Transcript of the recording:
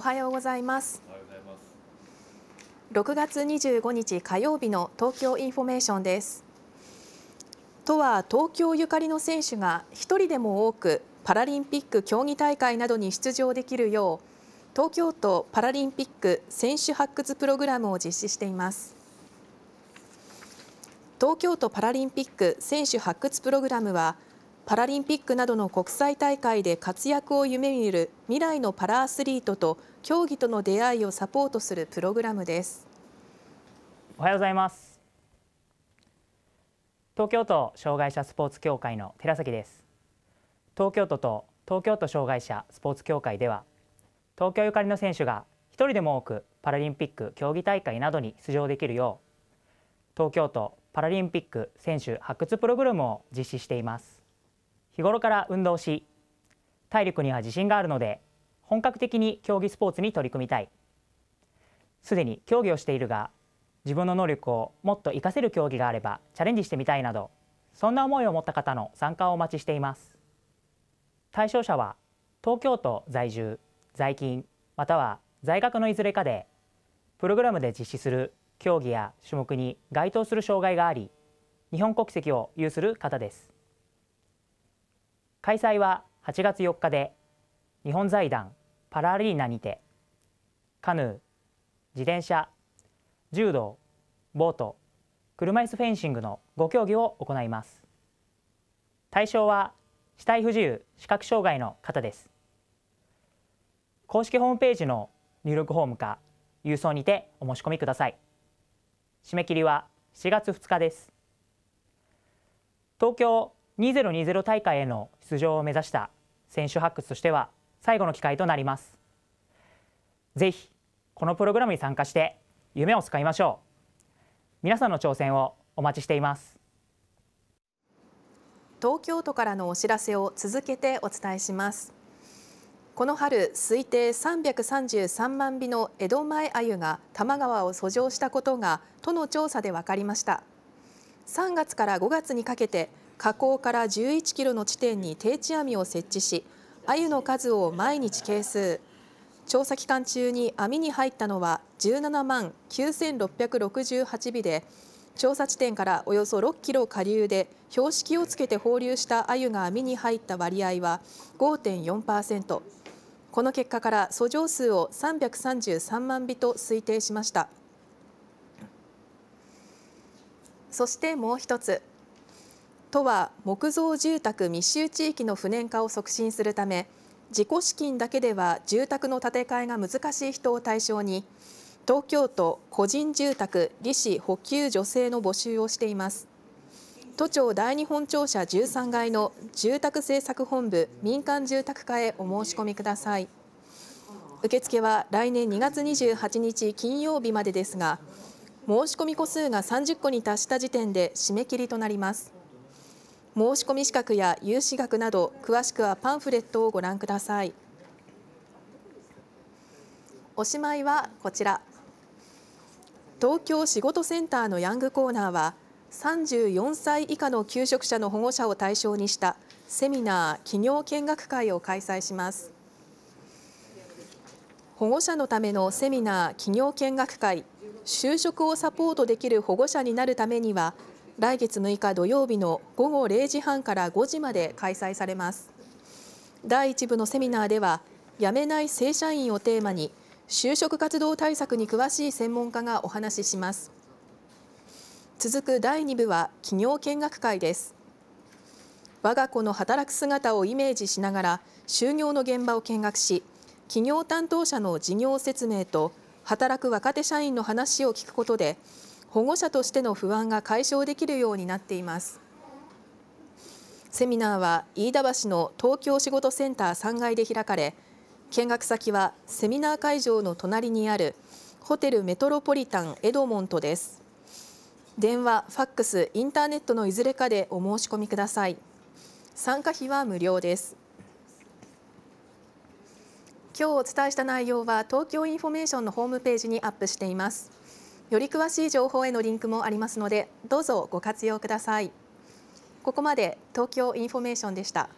おはようございます。6月25日火曜日の東京インフォメーションです。都は東京ゆかりの選手が一人でも多くパラリンピック競技大会などに出場できるよう東京都パラリンピック選手発掘プログラムを実施しています。東京都パラリンピック選手発掘プログラムはパラリンピックなどの国際大会で活躍を夢見る未来のパラアスリートと競技との出会いをサポートするプログラムですおはようございます東京都障害者スポーツ協会の寺崎です東京都と東京都障害者スポーツ協会では東京ゆかりの選手が一人でも多くパラリンピック競技大会などに出場できるよう東京都パラリンピック選手発掘プログラムを実施しています日頃から運動し体力には自信があるので本格的に競技スポーツに取り組みたいすでに競技をしているが自分の能力をもっと活かせる競技があればチャレンジしてみたいなどそんな思いを持った方の参加をお待ちしています対象者は東京都在住在勤または在学のいずれかでプログラムで実施する競技や種目に該当する障害があり日本国籍を有する方です開催は8月4日で日本財団パラアリーナにてカヌー自転車柔道ボート車椅子フェンシングの5競技を行います対象は肢体不自由視覚障害の方です公式ホームページの入力フォームか郵送にてお申し込みください締め切りは7月2日です東京2020大会への出場を目指した選手発掘としては最後の機会となりますぜひこのプログラムに参加して夢をつかみましょう皆さんの挑戦をお待ちしています東京都からのお知らせを続けてお伝えしますこの春推定333万尾の江戸前鮎が多摩川を遡上したことが都の調査で分かりました3月から5月にかけて河口から11キロの地点に定置網を設置しアユの数を毎日計数調査期間中に網に入ったのは17万9668尾で調査地点からおよそ6キロ下流で標識をつけて放流したアユが網に入った割合は5.4%この結果から遡上数を333万尾と推定しましたそしてもう一つ都は木造住宅密集地域の不燃化を促進するため自己資金だけでは住宅の建て替えが難しい人を対象に東京都個人住宅利子補給助成の募集をしています都庁第二本庁舎13階の住宅政策本部民間住宅課へお申し込みください受付は来年2月28日金曜日までですが申し込み個数が30個に達した時点で締め切りとなります申込資格や融資額など詳しくはパンフレットをご覧くださいおしまいはこちら東京仕事センターのヤングコーナーは34歳以下の求職者の保護者を対象にしたセミナー企業見学会を開催します保護者のためのセミナー企業見学会就職をサポートできる保護者になるためには来月6日土曜日の午後0時半から5時まで開催されます第1部のセミナーでは辞めない正社員をテーマに就職活動対策に詳しい専門家がお話しします続く第2部は企業見学会です我が子の働く姿をイメージしながら就業の現場を見学し企業担当者の事業説明と働く若手社員の話を聞くことで保護者としての不安が解消できるようになっていますセミナーは飯田橋の東京仕事センター3階で開かれ見学先はセミナー会場の隣にあるホテルメトロポリタンエドモントです電話、ファックス、インターネットのいずれかでお申し込みください参加費は無料です今日お伝えした内容は東京インフォメーションのホームページにアップしていますより詳しい情報へのリンクもありますのでどうぞご活用くださいここまで東京インフォメーションでした。